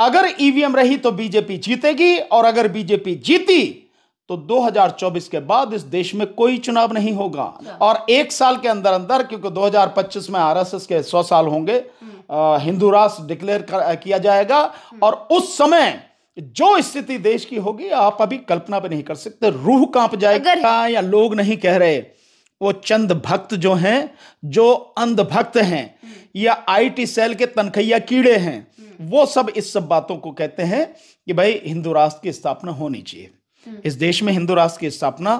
अगर EVM e रही तो बीजेपी जीतेगी और अगर बीजेपी जीती तो 2024 के बाद इस देश में कोई चुनाव नहीं होगा और एक साल के अंदर अंदर क्योंकि 2025 में आरएसएस के 100 साल होंगे हिंदू राष्ट्र डिक्लेयर किया जाएगा और उस समय जो स्थिति देश की होगी आप अभी कल्पना भी नहीं कर सकते रूह कांप जाएगा या लोग नहीं कह रहे वो चंद भक्त जो हैं जो अंधभक्त हैं या आईटी सेल के तनखैया कीड़े हैं वो सब इस सब बातों को कहते हैं कि भाई हिंदू राष्ट्र की स्थापना होनी चाहिए इस देश में हिंदू राष्ट्र की स्थापना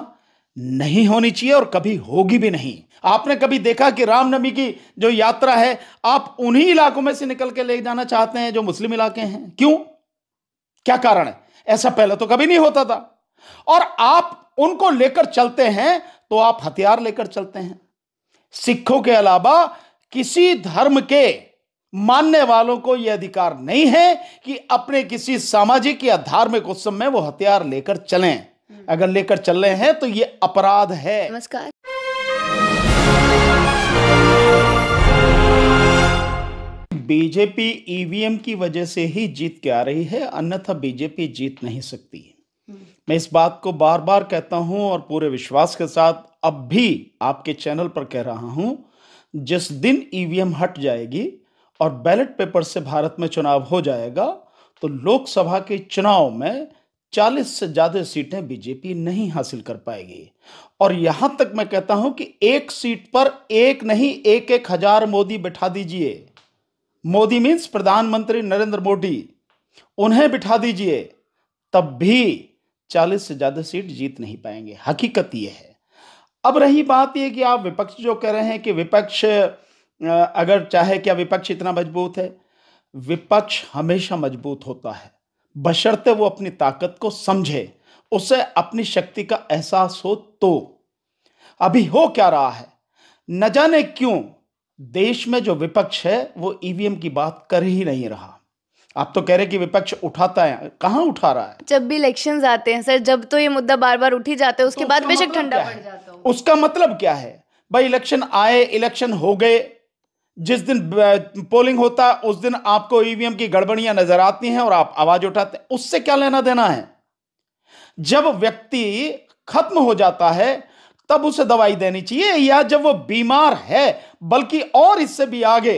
नहीं होनी चाहिए और कभी होगी भी नहीं आपने कभी देखा कि रामनवमी की जो यात्रा है आप उन्हीं इलाकों में से निकल के ले जाना चाहते हैं जो मुस्लिम इलाके हैं क्यों क्या कारण है ऐसा पहले तो कभी नहीं होता था और आप उनको लेकर चलते हैं तो आप हथियार लेकर चलते हैं सिखों के अलावा किसी धर्म के मानने वालों को यह अधिकार नहीं है कि अपने किसी सामाजिक या धार्मिक उत्सव में वो हथियार लेकर चलें अगर लेकर चल रहे हैं तो ये अपराध है नमस्कार बीजेपी ईवीएम की वजह से ही जीत के आ रही है अन्यथा बीजेपी जीत नहीं सकती मैं इस बात को बार बार कहता हूं और पूरे विश्वास के साथ अब भी आपके चैनल पर कह रहा हूं जिस दिन ईवीएम हट जाएगी और बैलेट पेपर से भारत में चुनाव हो जाएगा तो लोकसभा के चुनाव में 40 से ज़्यादा सीटें बीजेपी नहीं हासिल कर पाएगी और यहां तक मैं कहता हूं कि एक सीट पर एक नहीं एक एक हजार मोदी बिठा दीजिए मोदी मीन्स प्रधानमंत्री नरेंद्र मोदी उन्हें बिठा दीजिए तब भी 40 से ज़्यादा सीट जीत नहीं पाएंगे हकीकत यह है अब रही बात ये कि आप विपक्ष जो कह रहे हैं कि विपक्ष अगर चाहे क्या विपक्ष इतना मजबूत है विपक्ष हमेशा मजबूत होता है बशर्ते वो अपनी ताकत को समझे उसे अपनी शक्ति का एहसास हो तो अभी हो क्या रहा है न जाने क्यों देश में जो विपक्ष है वो ईवीएम e की बात कर ही नहीं रहा आप तो कह रहे कि विपक्ष उठाता है कहाँ उठा रहा है जब भी इलेक्शन आते हैं सर जब तो ये मुद्दा बार बार उठी जाता है उसके तो बाद बेशक मतलब ठंडा पड़ जाता है उसका मतलब क्या है भाई इलेक्शन आए इलेक्शन हो गए जिस दिन पोलिंग होता है उस दिन आपको ईवीएम की गड़बड़ियां नजर आती हैं और आप आवाज उठाते हैं उससे क्या लेना देना है जब व्यक्ति खत्म हो जाता है तब उसे दवाई देनी चाहिए या जब वो बीमार है बल्कि और इससे भी आगे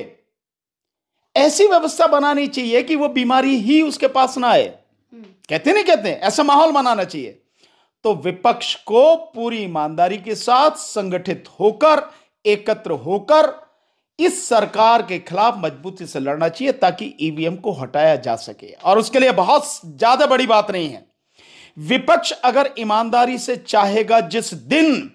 ऐसी व्यवस्था बनानी चाहिए कि वो बीमारी ही उसके पास ना आए हम्म। कहते नहीं कहते ऐसा माहौल बनाना चाहिए तो विपक्ष को पूरी ईमानदारी के साथ संगठित होकर एकत्र होकर इस सरकार के खिलाफ मजबूती से लड़ना चाहिए ताकि ईवीएम को हटाया जा सके और उसके लिए बहुत ज्यादा बड़ी बात नहीं है विपक्ष अगर ईमानदारी से चाहेगा जिस दिन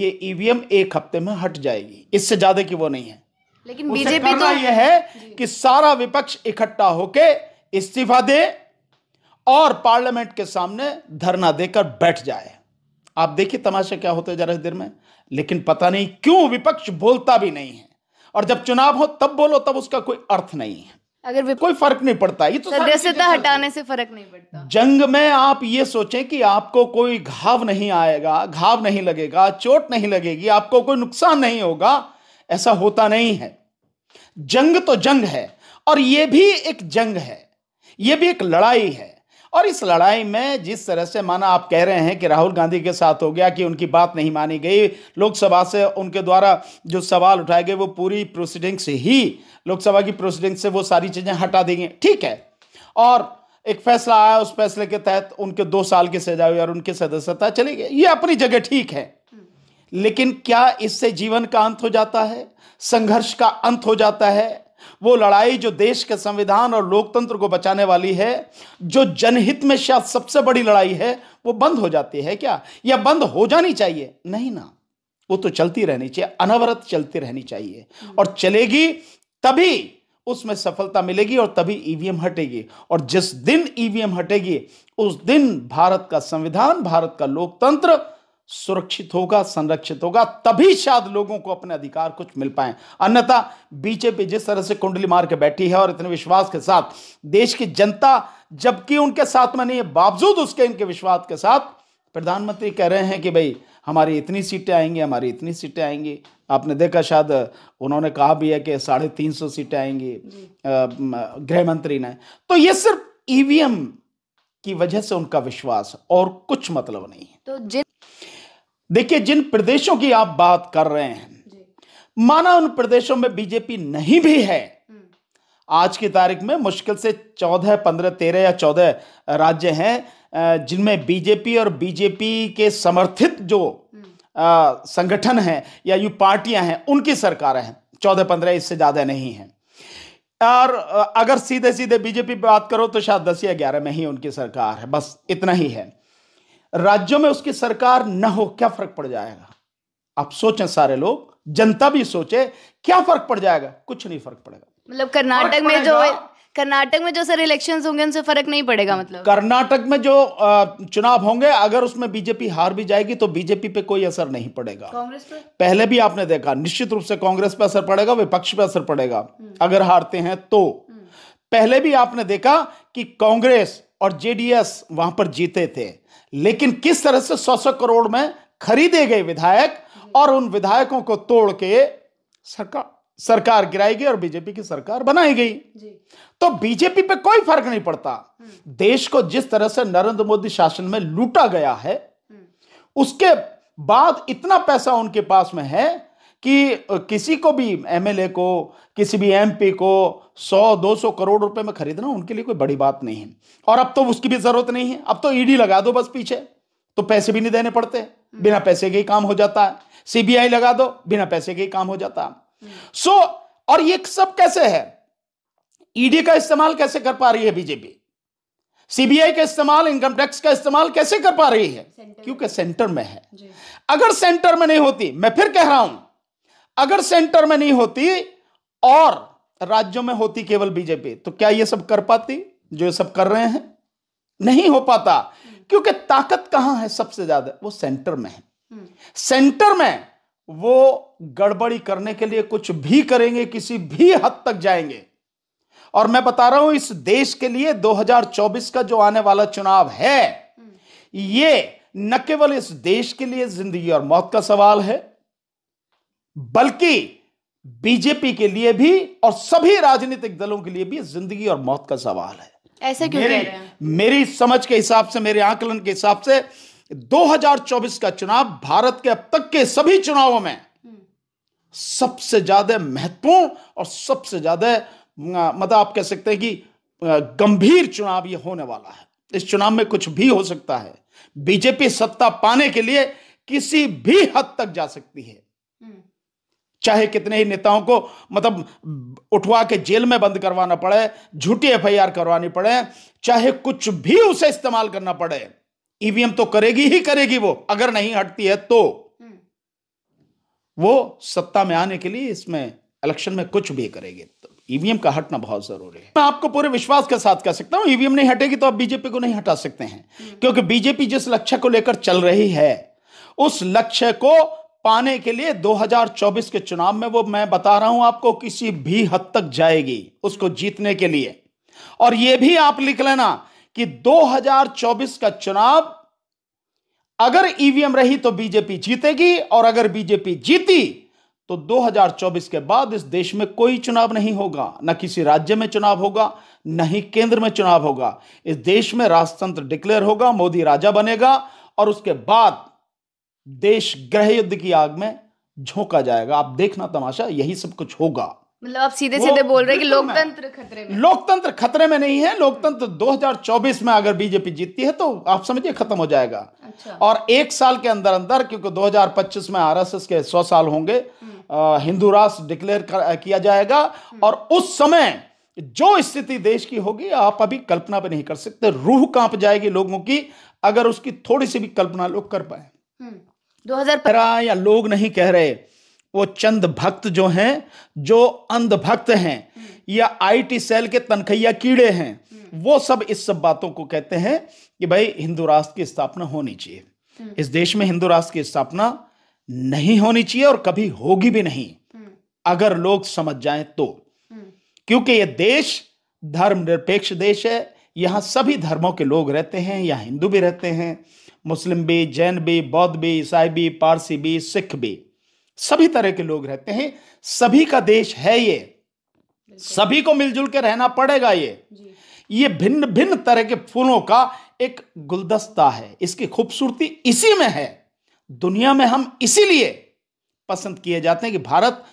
ये ईवीएम एक हफ्ते में हट जाएगी इससे ज्यादा की वो नहीं है लेकिन बीजेपी तो यह है कि सारा विपक्ष इकट्ठा होकर इस्तीफा दे और पार्लियामेंट के सामने धरना देकर बैठ जाए आप देखिए तमाशा क्या होते जा देर में लेकिन पता नहीं क्यों विपक्ष बोलता भी नहीं है और जब चुनाव हो तब बोलो तब उसका कोई अर्थ नहीं है अगर कोई फर्क नहीं पड़ता ये तो सदस्यता हटाने से फर्क नहीं पड़ता जंग में आप ये सोचें कि आपको कोई घाव नहीं आएगा घाव नहीं लगेगा चोट नहीं लगेगी आपको कोई नुकसान नहीं होगा ऐसा होता नहीं है जंग तो जंग है और ये भी एक जंग है ये भी एक लड़ाई है और इस लड़ाई में जिस तरह से माना आप कह रहे हैं कि राहुल गांधी के साथ हो गया कि उनकी बात नहीं मानी गई लोकसभा से उनके द्वारा जो सवाल उठाए गए वो पूरी प्रोसीडिंग से ही लोकसभा की प्रोसीडिंग से वो सारी चीज़ें हटा देंगे ठीक है और एक फैसला आया उस फैसले के तहत उनके दो साल की सजा हुई और उनकी सदस्यता चली गई ये अपनी जगह ठीक है लेकिन क्या इससे जीवन का अंत हो जाता है संघर्ष का अंत हो जाता है वो लड़ाई जो देश के संविधान और लोकतंत्र को बचाने वाली है जो जनहित में शायद सबसे बड़ी लड़ाई है वो बंद हो जाती है क्या या बंद हो जानी चाहिए नहीं ना वो तो चलती रहनी चाहिए अनवरत चलती रहनी चाहिए और चलेगी तभी उसमें सफलता मिलेगी और तभी ईवीएम हटेगी और जिस दिन ईवीएम हटेगी उस दिन भारत का संविधान भारत का लोकतंत्र सुरक्षित होगा संरक्षित होगा तभी शायद लोगों को अपने अधिकार कुछ मिल पाए अन्यथा बीजेपी जिस तरह से कुंडली मार के बैठी है और इतने विश्वास के साथ देश की जनता जबकि उनके साथ में नहीं है बावजूद उसके इनके विश्वास के साथ प्रधानमंत्री कह रहे हैं कि भाई हमारी इतनी सीटें आएंगी हमारी इतनी सीटें आएंगी आपने देखा शायद उन्होंने कहा भी है कि साढ़े तीन सौ सीटें आएंगी गृह मंत्री ने तो ये सिर्फ ईवीएम की वजह से उनका विश्वास और कुछ मतलब नहीं है तो देखिए जिन प्रदेशों की आप बात कर रहे हैं माना उन प्रदेशों में बीजेपी नहीं भी है हम्म। आज की तारीख में मुश्किल से चौदह पंद्रह तेरह या चौदह राज्य हैं जिनमें बीजेपी और बीजेपी के समर्थित जो हम्म। संगठन हैं या यू पार्टियां हैं उनकी सरकारें हैं चौदह पंद्रह इससे ज़्यादा नहीं है और अगर सीधे सीधे बीजेपी बात करो तो शायद दस या ग्यारह में ही उनकी सरकार है बस इतना ही है राज्यों में उसकी सरकार न हो क्या फर्क पड़ जाएगा आप सोचें सारे लोग जनता भी सोचे क्या फर्क पड़ जाएगा कुछ नहीं फर्क पड़ेगा मतलब कर्नाटक में जो कर्नाटक में जो सर इलेक्शन होंगे उनसे फर्क नहीं पड़ेगा मतलब कर्नाटक में जो चुनाव होंगे अगर उसमें बीजेपी हार भी जाएगी तो बीजेपी पे कोई असर नहीं पड़ेगा कांग्रेस पे पहले भी आपने देखा निश्चित रूप से कांग्रेस पे असर पड़ेगा विपक्ष पे असर पड़ेगा हम्म। अगर हारते हैं तो हम्म। पहले भी आपने देखा कि कांग्रेस और जेडीएस वहां पर जीते थे लेकिन किस तरह से सौ सौ करोड़ में खरीदे गए विधायक और उन विधायकों को तोड़ के सरकार सरकार गिराई गई और बीजेपी की सरकार बनाई गई तो बीजेपी पे कोई फर्क नहीं पड़ता हम्म। देश को जिस तरह से नरेंद्र मोदी शासन में लूटा गया है हम्म। उसके बाद इतना पैसा उनके पास में है कि किसी को भी एमएलए को किसी भी एमपी को 100-200 करोड़ रुपए में खरीदना उनके लिए कोई बड़ी बात नहीं है और अब तो उसकी भी जरूरत नहीं है अब तो ईडी e लगा दो बस पीछे तो पैसे भी नहीं देने पड़ते हम्म। बिना पैसे के ही काम हो जाता है सीबीआई लगा दो बिना पैसे के ही काम हो जाता है हम्म। सो so, और ये सब कैसे है ईडी e का इस्तेमाल कैसे कर पा रही है बीजेपी सीबीआई का इस्तेमाल इनकम टैक्स का इस्तेमाल कैसे कर पा रही है क्योंकि सेंटर में है अगर सेंटर में नहीं होती मैं फिर कह रहा हूं अगर सेंटर में नहीं होती और राज्यों में होती केवल बीजेपी तो क्या ये सब कर पाती जो ये सब कर रहे हैं नहीं हो पाता क्योंकि ताकत कहां है सबसे ज्यादा वो सेंटर में है हम्म। सेंटर में वो गड़बड़ी करने के लिए कुछ भी करेंगे किसी भी हद तक जाएंगे और मैं बता रहा हूं इस देश के लिए 2024 का जो आने वाला चुनाव है हम्म। ये न केवल इस देश के लिए जिंदगी और मौत का सवाल है बल्कि बीजेपी के लिए भी और सभी राजनीतिक दलों के लिए भी जिंदगी और मौत का सवाल है ऐसे क्यों मेरी, मेरी समझ के हिसाब से मेरे आकलन के हिसाब से 2024 का चुनाव भारत के अब तक के सभी चुनावों में हम्म। सबसे ज्यादा महत्वपूर्ण और सबसे ज्यादा मतलब आप कह सकते हैं कि गंभीर चुनाव यह होने वाला है इस चुनाव में कुछ भी हो सकता है बीजेपी सत्ता पाने के लिए किसी भी हद तक जा सकती है हम्म। चाहे कितने ही नेताओं को मतलब उठवा के जेल में बंद करवाना पड़े झूठी एफआईआर करवानी पड़े चाहे कुछ भी उसे इस्तेमाल करना पड़े ईवीएम तो करेगी ही करेगी वो अगर नहीं हटती है तो हम्म। वो सत्ता में आने के लिए इसमें इलेक्शन में कुछ भी करेगी तो ईवीएम का हटना बहुत जरूरी है मैं आपको पूरे विश्वास के साथ कह सकता हूं ईवीएम नहीं हटेगी तो आप बीजेपी को नहीं हटा सकते हैं हम्म। क्योंकि बीजेपी जिस लक्ष्य को लेकर चल रही है उस लक्ष्य को पाने के लिए 2024 के चुनाव में वो मैं बता रहा हूं आपको किसी भी हद तक जाएगी उसको जीतने के लिए और यह भी आप लिख लेना कि 2024 का चुनाव अगर ईवीएम रही तो बीजेपी जीतेगी और अगर बीजेपी जीती तो 2024 के बाद इस देश में कोई चुनाव नहीं होगा न किसी राज्य में चुनाव होगा न ही केंद्र में चुनाव होगा इस देश में राजतंत्र डिक्लेयर होगा मोदी राजा बनेगा और उसके बाद देश ग्रह युद्ध की आग में झोंका जाएगा आप देखना तमाशा यही सब कुछ होगा मतलब आप सीधे सीधे बोल रहे हैं कि लोकतंत्र खतरे में लोकतंत्र खतरे में नहीं है लोकतंत्र 2024 में अगर बीजेपी जीतती है तो आप समझिए खत्म हो जाएगा अच्छा। और एक साल के अंदर अंदर क्योंकि 2025 में आरएसएस के 100 साल होंगे हम्म। हिंदू राष्ट्र डिक्लेयर किया जाएगा हम्म। और उस समय जो स्थिति देश की होगी आप अभी कल्पना भी नहीं कर सकते रूह कांप जाएगी लोगों की अगर उसकी थोड़ी सी भी कल्पना लोग कर पाए हम्म। हजार या लोग नहीं कह रहे वो चंद भक्त जो हैं जो अंधभक्त हैं या आईटी सेल के तनखैया कीड़े हैं वो सब इस सब बातों को कहते हैं कि भाई हिंदू राष्ट्र की स्थापना होनी चाहिए इस देश में हिंदू राष्ट्र की स्थापना नहीं होनी चाहिए और कभी होगी भी नहीं अगर लोग समझ जाएं तो क्योंकि ये देश धर्म निरपेक्ष देश है यहाँ सभी धर्मों के लोग रहते हैं या हिंदू भी रहते हैं मुस्लिम भी जैन भी बौद्ध भी ईसाई भी पारसी भी सिख भी सभी तरह के लोग रहते हैं सभी का देश है ये सभी को मिलजुल के रहना पड़ेगा ये ये भिन्न भिन्न तरह के फूलों का एक गुलदस्ता है इसकी खूबसूरती इसी में है दुनिया में हम इसीलिए पसंद किए जाते हैं कि भारत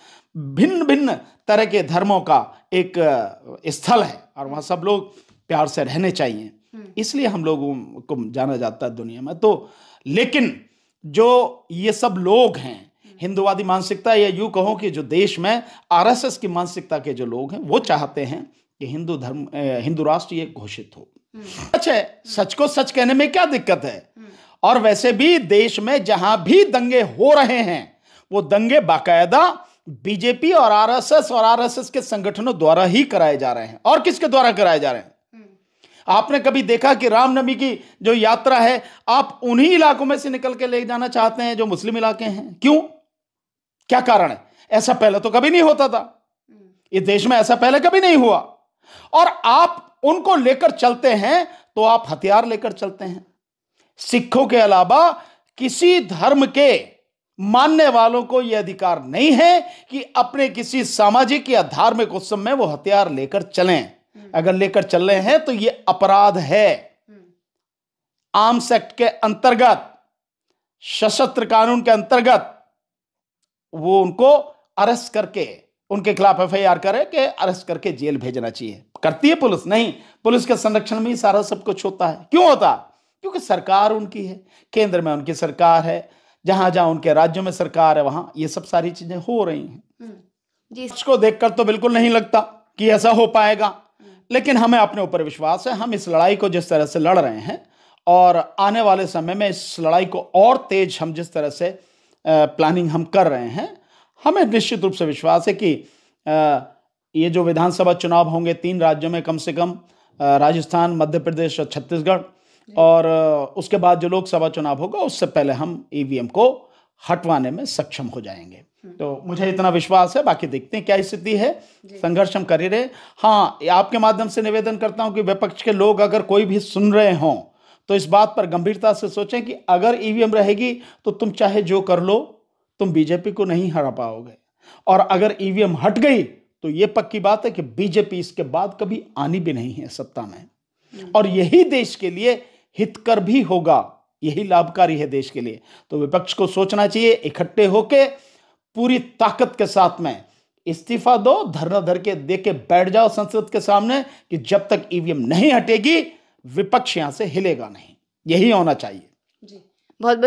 भिन्न भिन्न तरह के धर्मों का एक स्थल है और वहाँ सब लोग प्यार से रहने चाहिए हम्म। इसलिए हम लोगों को जाना जाता है दुनिया में तो लेकिन जो ये सब लोग हैं हम्म। हिंदुवादी मानसिकता या यू कहो कि जो देश में आरएसएस की मानसिकता के जो लोग हैं वो चाहते हैं कि हिंदू धर्म हिंदू राष्ट्र ये घोषित हो हम्म। सच है सच को सच कहने में क्या दिक्कत है और वैसे भी देश में जहां भी दंगे हो रहे हैं वो दंगे बाकायदा बीजेपी और आरएसएस और आरएसएस के संगठनों द्वारा ही कराए जा रहे हैं और किसके द्वारा कराए जा रहे हैं आपने कभी देखा कि रामनवमी की जो यात्रा है आप उन्हीं इलाकों में से निकल के ले जाना चाहते हैं जो मुस्लिम इलाके हैं क्यों क्या कारण है ऐसा पहले तो कभी नहीं होता था हम्म। इस देश में ऐसा पहले कभी नहीं हुआ और आप उनको लेकर चलते हैं तो आप हथियार लेकर चलते हैं सिखों के अलावा किसी धर्म के मानने वालों को यह अधिकार नहीं है कि अपने किसी सामाजिक या धार्मिक उत्सव में वो हथियार लेकर चलें हम्म। अगर लेकर चल रहे हैं तो ये अपराध है हम्म। आर्म्स एक्ट के अंतर्गत सशस्त्र कानून के अंतर्गत वो उनको अरेस्ट करके उनके खिलाफ एफ आई आर करे के अरेस्ट करके जेल भेजना चाहिए करती है पुलिस नहीं पुलिस के संरक्षण में ही सारा सब कुछ होता है क्यों होता क्योंकि सरकार उनकी है केंद्र में उनकी सरकार है जहां जहां उनके राज्यों में सरकार है वहां ये सब सारी चीजें हो रही हैं इसको हम्म। देखकर तो बिल्कुल नहीं लगता कि ऐसा हो पाएगा लेकिन हमें अपने ऊपर विश्वास है हम इस लड़ाई को जिस तरह से लड़ रहे हैं और आने वाले समय में इस लड़ाई को और तेज हम जिस तरह से प्लानिंग हम कर रहे हैं हमें निश्चित रूप से विश्वास है कि ये जो विधानसभा चुनाव होंगे तीन राज्यों में कम से कम राजस्थान मध्य प्रदेश और छत्तीसगढ़ और उसके बाद जो लोकसभा चुनाव होगा उससे पहले हम ईवीएम e को हटवाने में सक्षम हो जाएंगे हम्म। तो मुझे इतना विश्वास है बाकी देखते हैं क्या स्थिति है संघर्ष हम ही रहे हाँ आपके माध्यम से निवेदन करता हूँ कि विपक्ष के लोग अगर कोई भी सुन रहे हों तो इस बात पर गंभीरता से सोचें कि अगर ईवीएम e रहेगी तो तुम चाहे जो कर लो तुम बीजेपी को नहीं हरा पाओगे और अगर ईवीएम e हट गई तो ये पक्की बात है कि बीजेपी इसके बाद कभी आनी भी नहीं है सत्ता में हम्म। और यही देश के लिए हितकर भी होगा यही लाभकारी है देश के लिए तो विपक्ष को सोचना चाहिए इकट्ठे होकर पूरी ताकत के साथ में इस्तीफा दो धरना धर के दे के बैठ जाओ संसद के सामने कि जब तक ईवीएम नहीं हटेगी विपक्ष यहां से हिलेगा नहीं यही होना चाहिए जी बहुत